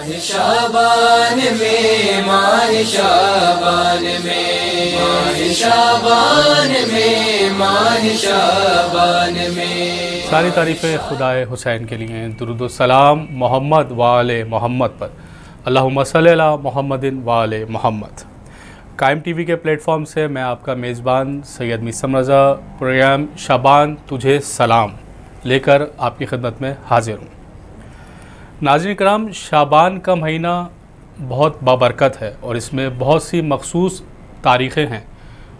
शाबान में माह शाबान में माह शाबान में माह शाबान में सारी तारीफ़ें खुदाए हुसैन के लिए दरुद सलाम मोहम्मद वाल मोहम्मद पर अल्लाह मोहम्मदिन वाल मोहम्मद कायम टीवी के प्लेटफॉर्म से मैं आपका मेज़बान सैयद मिसम रज़ा प्रोग्राम शबान तुझे सलाम लेकर आपकी खिदमत में हाजिर हूँ नाजन कराम शाबान का महीना बहुत बाबरकत है और इसमें बहुत सी मखसूस तारीख़ें हैं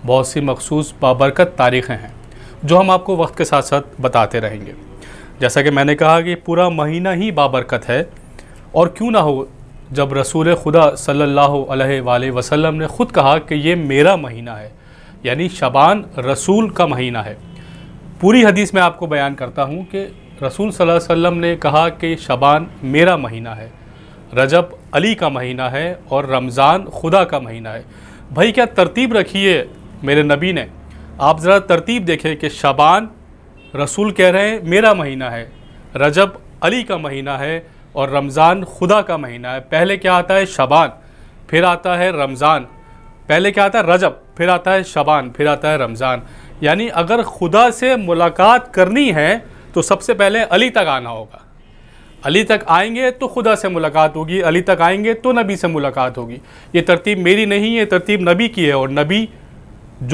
बहुत सी मखसूस बाबरकत तारीख़ें हैं जो हम आपको वक्त के साथ साथ बताते रहेंगे जैसा कि मैंने कहा कि पूरा महीना ही बाबरकत है और क्यों ना हो जब रसूल खुदा सल्ला वसलम ने ख़ुद कहा कि ये मेरा महीना है यानी शबान रसूल का महीना है पूरी हदीस में आपको बयान करता हूँ कि रसूल सल्लल्लाहु अलैहि वसल्लम ने कहा कि शबान मेरा महीना है रजब अली का महीना है और रमज़ान खुदा का महीना है भाई क्या तरतीब रखी है मेरे नबी ने आप ज़रा तरतीब देखें कि शबान रसूल कह रहे हैं मेरा महीना है रजब अली का महीना है और रमज़ान खुदा का महीना है पहले क्या आता है शबान फिर आता है रमज़ान पहले क्या आता है रजब फिर आता है शबान फिर आता है रमज़ान यानी अगर खुदा से मुलाकात करनी है तो सबसे पहले अली तक आना होगा अली तक आएंगे तो खुदा से मुलाकात होगी अली तक आएंगे तो नबी से मुलाकात होगी ये तरतीब मेरी नहीं है तरतीब नबी की है और नबी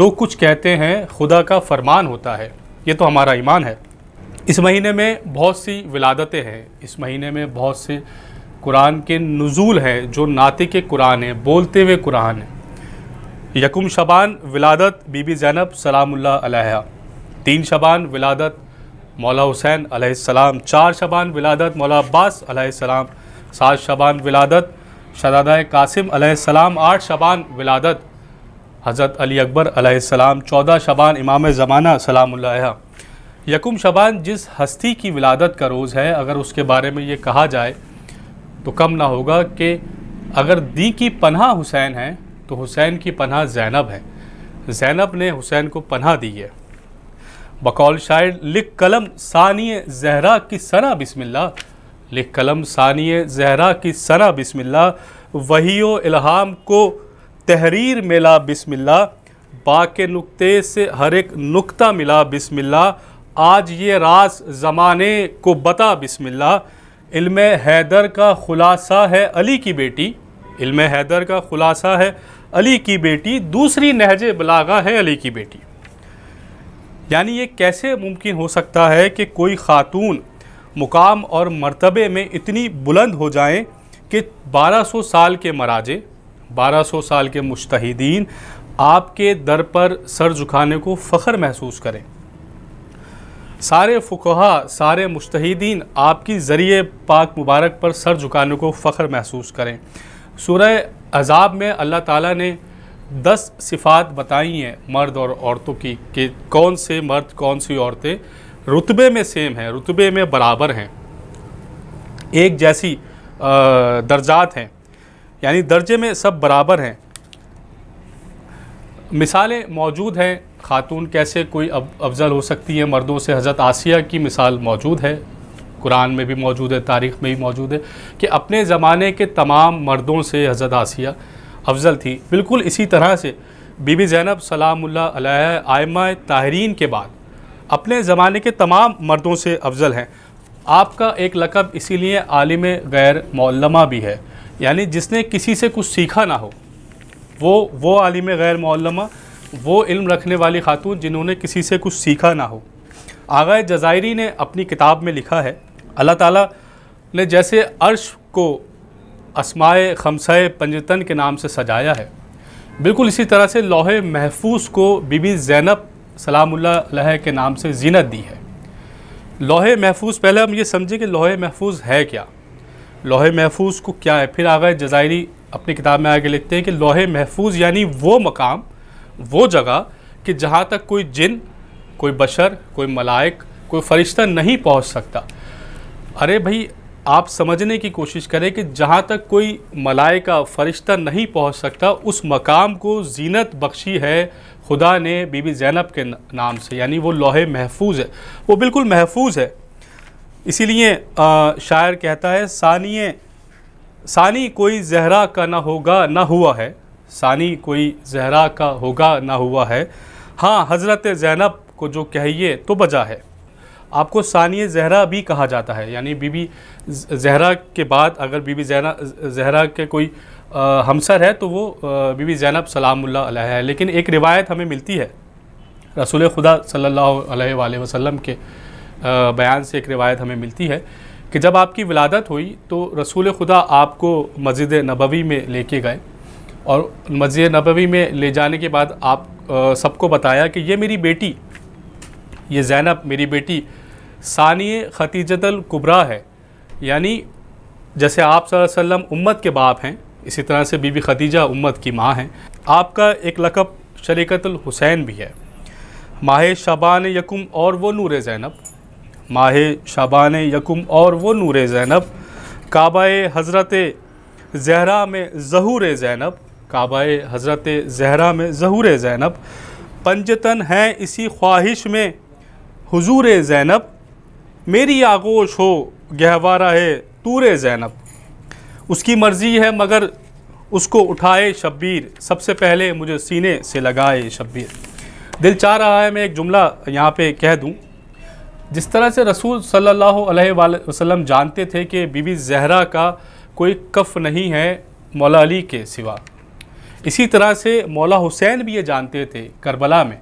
जो कुछ कहते हैं खुदा का फरमान होता है ये तो हमारा ईमान है इस महीने में बहुत सी विलादतें हैं इस महीने में बहुत से कुरान के नज़ूल हैं जो नाते के कुरान हैं बोलते हुए कुरान हैं यकुम शबान विलादत बीबी जैनब सलामुल्ला अलैहा तीन शबान विलादत मौला हुसैन अलैहिस्सलाम चार शबान विलादत मौला अब्बास अलैहिस्सलाम सात शबान विलादत शहजादा कासिम सलाम आठ शबान विलादत हज़रत अली अकबर अलैहिस्सलाम चौदह शबान इमाम ज़माना सलाम यकुम शबान जिस हस्ती की विलादत का रोज़ है अगर उसके बारे में ये कहा जाए तो कम ना होगा कि अगर दी की पनह हुसैन है तो हुसैन की पनह जैनब है जैनब ने हुसैन को पन्ह दी है बकौल शायर लिख कलम सानिय जहरा की सना बिस्मिल्ला लिख कलम सानिय जहरा की सना बिस्मिल्ला वही इल्हाम को तहरीर मिला बिस्मिल्ला बा नुक्ते से हर एक नुक्ता मिला बिस्मिल्ला आज ये रास ज़माने को बता बिस्मिल्ला इल्म हैदर का ख़ुलासा है अली की बेटी इल्म हैदर का ख़ुलासा है अली की बेटी दूसरी नहज बलागा है अली की बेटी यानी ये कैसे मुमकिन हो सकता है कि कोई ख़ातून मुकाम और मर्तबे में इतनी बुलंद हो जाएं कि 1200 साल के मराजे 1200 साल के मुश्तिदीन आपके दर पर सर झुकाने को फ़ख्र महसूस करें सारे फुकहा सारे मुश्तिदीन आपकी ज़रिए पाक मुबारक पर सर झुकाने को फ़ख्र महसूस करें सूरह अजाब में अल्लाह ताला ने दस सिफात बताई हैं मर्द और औरतों की कि कौन से मर्द कौन सी औरतें रुतबे में सेम हैं रुतबे में बराबर हैं एक जैसी दर्जात हैं यानी दर्जे में सब बराबर हैं मिसालें मौजूद हैं खातून कैसे कोई अब अफजल हो सकती हैं मर्दों से हज़रत आसिया की मिसाल मौजूद है कुरान में भी मौजूद है तारीख़ में भी मौजूद है कि अपने ज़माने के तमाम मर्दों से हज़रत आसिया अफजल थी बिल्कुल इसी तरह से बीबी जैनब सलामुल्ला आयमा ताहरीन के बाद अपने ज़माने के तमाम मर्दों से अफजल हैं आपका एक लकब इसीलिए आलिम गैर मौलमा भी है यानी जिसने किसी से कुछ सीखा ना हो वो वो आलिम गैर मौलमा वो इल्म रखने वाली खातून जिन्होंने किसी से कुछ सीखा ना हो आगा जजायरी ने अपनी किताब में लिखा है अल्लाह ताला ने जैसे अर्श को असमाय खमसाय पंजतन के नाम से सजाया है बिल्कुल इसी तरह से लोहे महफूज को बीबी जैनब सलामुल्ला के नाम से जीनत दी है लोहे महफूज पहले हम ये समझें कि लोहे महफूज है क्या लोहे महफूज को क्या है फिर आगे जजायरी अपनी किताब में आगे लिखते हैं कि लोहे महफूज यानी वो मकाम वो जगह कि जहाँ तक कोई जिन कोई बशर कोई मलाइक कोई फरिश्ता नहीं पहुँच सकता अरे भाई आप समझने की कोशिश करें कि जहाँ तक कोई मलाई का फरिश्ता नहीं पहुँच सकता उस मकाम को जीनत बख्शी है खुदा ने बीबी जैनब के नाम से यानी वो लोहे महफूज है वो बिल्कुल महफूज है इसीलिए शायर कहता है सानिए सानी कोई जहरा का ना होगा ना हुआ है सानी कोई जहरा का होगा ना हुआ है हाँ हज़रत जैनब को जो कहिए तो बजा है आपको सानिय जहरा भी कहा जाता है यानी बीबी जहरा के बाद अगर बीबी जहरा जहरा के कोई आ, हमसर है तो वो बीबी जैनब सलामुल्ला है लेकिन एक रिवायत हमें मिलती है रसूल खुदा सल्ला वसम के आ, बयान से एक रिवायत हमें मिलती है कि जब आपकी विलादत हुई तो रसूल खुदा आपको मस्जिद नबवी में लेके गए और मस्जिद नबवी में ले जाने के बाद आप सबको बताया कि ये मेरी बेटी ये जैनब मेरी बेटी सानिय खतीजतल कुबरा है यानी जैसे आप सल्लम उम्मत के बाप हैं इसी तरह से बीबी खदीजा उम्मत की माँ हैं आपका एक लकब शरीकतल हुसैन भी है माह शबान यकुम और वो नूर ज़ैनब माह शबान यकुम और वो नूर ज़ैनब काबा हज़रत जहरा में जहूर ज़ैनब काबा हज़रत जहरा में जहूर ज़ैनब पंजतन हैं इसी ख्वाहिश में हुजूर ज़ैनब मेरी आगोश हो गहवारा है तूर ज़ैनब उसकी मर्ज़ी है मगर उसको उठाए शब्बीर सबसे पहले मुझे सीने से लगाए शब्बीर दिल चाह रहा है मैं एक जुमला यहाँ पे कह दूँ जिस तरह से रसूल सल्लल्लाहु अलैहि वसल्लम जानते थे कि बीबी जहरा का कोई कफ़ नहीं है मौला अली के सिवा इसी तरह से मौला हुसैन भी ये जानते थे करबला में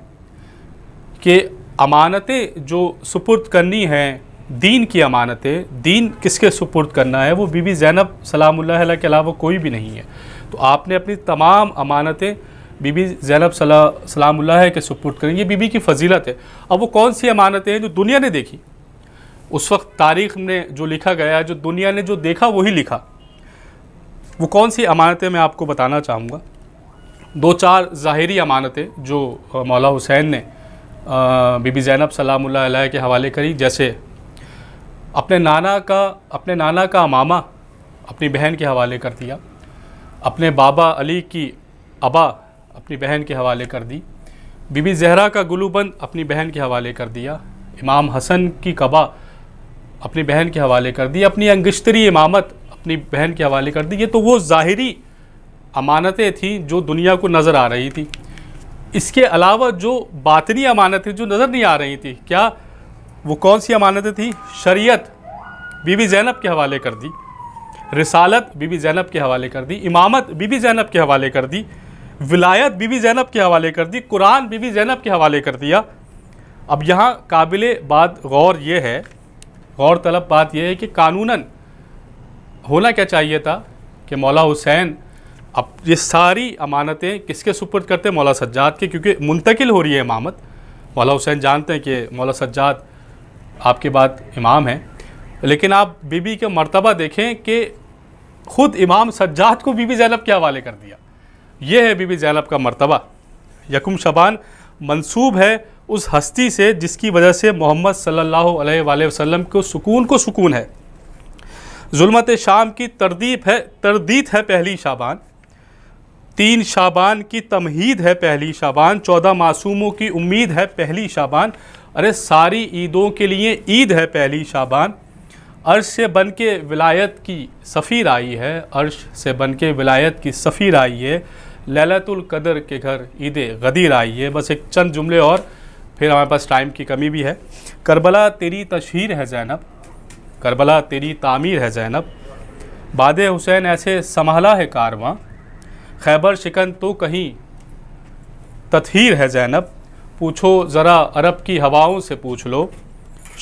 कि अमानतें जो सुपुर्द करनी हैं दीन की अमानतें दीन किसके सुपुर्द करना है वो बीबी जैनब सलामुल्ला के अलावा कोई भी नहीं है तो आपने अपनी तमाम अमानतें बीबी जैनब सलामुल्ला के सुपुर्द करें ये बीबी की फजीलत है अब वो कौन सी अमानतें हैं जो दुनिया ने देखी उस वक्त तारीख में जो लिखा गया जो दुनिया ने जो देखा वही लिखा वो कौन सी अमानतें मैं आपको बताना चाहूँगा दो चार ज़ाहरी अमानतें जो मौला हुसैन ने बीबी ज़ैनब सलामुल्ला के हवाले करी जैसे अपने नाना का अपने नाना का मामा अपनी बहन के हवाले कर दिया अपने बाबा अली की अबा अपनी बहन के हवाले कर दी बीबी जहरा का गुलूबंद अपनी बहन के हवाले कर दिया इमाम हसन की कबा अपनी बहन के हवाले कर दी अपनी अंगश्तरी इमामत अपनी बहन के हवाले कर दी ये तो वो ज़ाहरी अमानतें थीं जो दुनिया को नज़र आ रही थी इसके अलावा जो बातनी अमानतें जो नज़र नहीं आ रही थी क्या वो कौन सी अमानतें थी शरीयत बीबी जैनब के हवाले कर दी रिसालत बीबी जैनब के हवाले कर दी इमामत बीबी जैनब के हवाले कर दी विलायत बीबी जैनब के हवाले कर दी कुरान बीबी जैनब के हवाले कर दिया अब यहाँ काबिल बात गौर ये है गौर तलब बात यह है कि कानूनन होना क्या चाहिए था कि मौला हुसैन अब ये सारी अमानतें किसके सुपुर्द करते हैं मौला सज्जाद के क्योंकि मुंतकिल हो रही है इमामत मौला हुसैन जानते हैं कि मौला सज्जाद आपके बाद इमाम हैं लेकिन आप बीबी का मर्तबा देखें कि ख़ुद इमाम सज्जाद को बीबी जैनब के हवाले कर दिया यह है बीबी जैनब का मर्तबा यकुम शबान मंसूब है उस हस्ती से जिसकी वजह से मोहम्मद सल्लल्लाहु अलैहि वसल्लम को सुकून को सुकून है जुल्मत शाम की तरदीब है तरदीत है पहली शाबान तीन शाबान की तमहीद है पहली शाबान चौदह मासूमों की उम्मीद है पहली शाबान अरे सारी ईदों के लिए ईद है पहली शाबान अर्श से बन के विलायत की सफ़ीर आई है अर्श से बन के विलायत की सफ़ीर आई है ललतुल कदर के घर ईद गदीर आई है बस एक चंद जुमले और फिर हमारे पास टाइम की कमी भी है करबला तेरी तशहर है जैनब करबला तेरी तामीर है जैनब बाद हुसैन ऐसे संभाला है कारवां खैबर शिकन तो कहीं तथहीर है जैनब पूछो ज़रा अरब की हवाओं से पूछ लो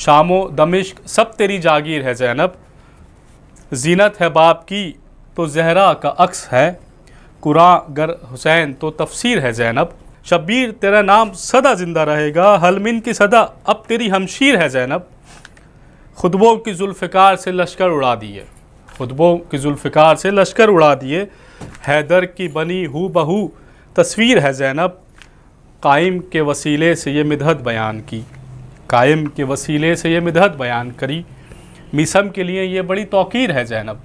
शामो दमिश्क सब तेरी जागीर है जैनब जीनत है बाप की तो जहरा का अक्स है कुरा गर हुसैन तो तफसीर है जैनब शब्बीर तेरा नाम सदा ज़िंदा रहेगा हलमिन की सदा अब तेरी हमशीर है जैनब खुतबों की जुल्फ़िकार से लश्कर उड़ा दिए खुतबों की जुल्फ़िकार से लश्कर उड़ा दिए हैदर की बनी हु बहू तस्वीर है जैनब कायम के वसीले से ये मदहत बयान की कायम के वसीले से ये मदहत बयान करी मिसम के लिए ये बड़ी तोकीर है जैनब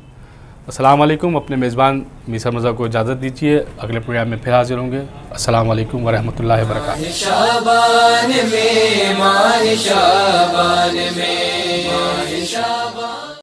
अस्सलाम वालेकुम अपने मेज़बान मीसम मज़ा को इजाज़त दीजिए अगले प्रोग्राम में फिर हाजिर होंगे अस्सलाम वालेकुम वरहमतुल्लाहि वबरकातुहू